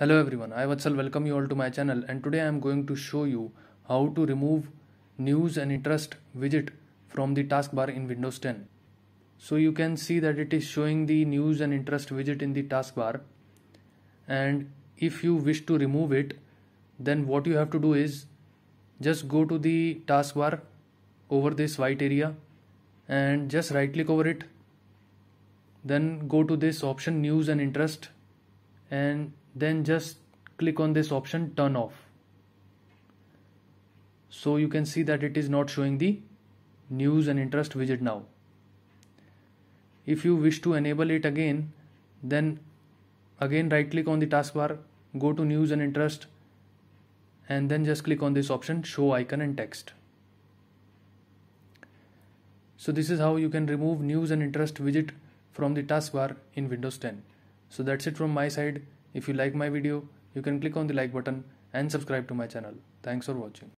Hello everyone, I Vatsal welcome you all to my channel and today I am going to show you how to remove news and interest widget from the taskbar in Windows 10. So you can see that it is showing the news and interest widget in the taskbar and if you wish to remove it then what you have to do is just go to the taskbar over this white area and just right click over it then go to this option news and interest and then just click on this option turn off so you can see that it is not showing the news and interest widget now if you wish to enable it again then again right click on the taskbar go to news and interest and then just click on this option show icon and text so this is how you can remove news and interest widget from the taskbar in Windows 10 so that's it from my side. If you like my video, you can click on the like button and subscribe to my channel. Thanks for watching.